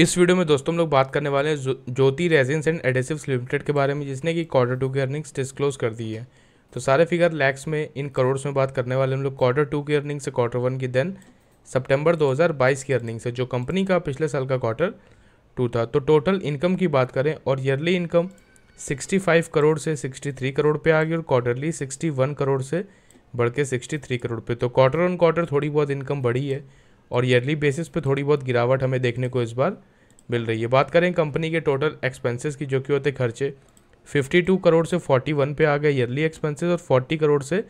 इस वीडियो में दोस्तों हम लोग बात करने वाले हैं Jyoti resins and adhesives limited के बारे में जिसने कि क्वार्टर टू की अर्निंग्स डिस्क्लोज कर दी है तो सारे फिगर लैक्स में इन करोड़ में बात करने वाले हम लोग क्वार्टर टू की अर्निंग से क्वार्टर वन की देन सितंबर 2022 की अर्निंग्स है जो कंपनी का पिछले साल का क्वार्टर टू था तो टोटल इनकम की बात करें और ईयरली इनकम 65 करोड़ से 63 करोड़ पे आ गई और क्वार्टरली 61 करोड़ से बढ़ के 63 करोड़ पे तो क्वार्टर ऑन क्वार्टर थोड़ी बहुत इनकम बढ़ी है और ईयरली बेसिस पे थोड़ी बहुत गिरावट हमें देखने को इस बार मिल रही है बात करें कंपनी के टोटल एक्सपेंसेस की जो कि होते खर्चे 52 करोड़ से 41 पे आ गए ईयरली एक्सपेंसेस और 40 करोड़ से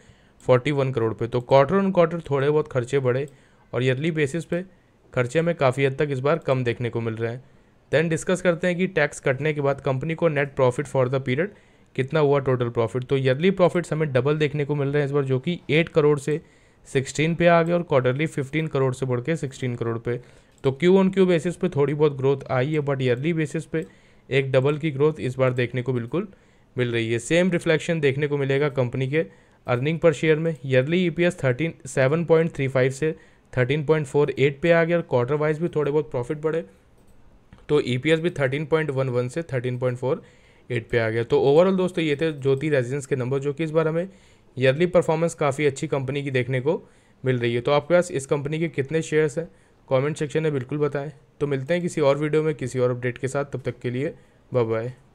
41 करोड़ पे तो क्वार्टर ऑन क्वार्टर थोड़े बहुत खर्चे बढ़े और ईयरली बेसिस पे खर्चे हमें काफ़ी हद तक इस बार कम देखने को मिल रहे हैं देन डिस्कस करते हैं कि टैक्स कटने के बाद कंपनी को net profit for the period कितना हुआ टोटल प्रॉफिट तो ईयरली प्रॉफिट्स हमें डबल देखने को मिल रहे हैं इस बार जो कि एट करोड़ से सिक्सटीन पे आ गए और क्वार्टरली फिफ्टीन करोड़ से बढ़ के सिक्सटीन करोड़ पे तो क्यू ऑन क्यू बेसिस पे थोड़ी बहुत ग्रोथ आई है बट ईयरली बेसिस पे एक डबल की ग्रोथ इस बार देखने को बिल्कुल मिल रही है सेम रिफ्लेक्शन देखने को मिलेगा कंपनी के अर्निंग पर शेयर में yearly E P S thirteen seven point three five से थर्टीन पॉइंट फोर एट पे आ गया और क्वार्टर वाइज भी थोड़े बहुत प्रॉफिट बढ़े तो ई पी एस भी थर्टीन पॉइंट वन वन से थर्टीन पॉइंट फोर एट पे आ गया तो ओवरऑल दोस्तों ये थे ज्योति रेजिडेंस के नंबर जो कि इस बार हमें ईयरली परफॉर्मेंस काफ़ी अच्छी कंपनी की देखने को मिल रही है तो आपके पास इस कंपनी के कितने शेयर्स हैं कमेंट सेक्शन में बिल्कुल बताएं तो मिलते हैं किसी और वीडियो में किसी और अपडेट के साथ तब तक के लिए बाय बाय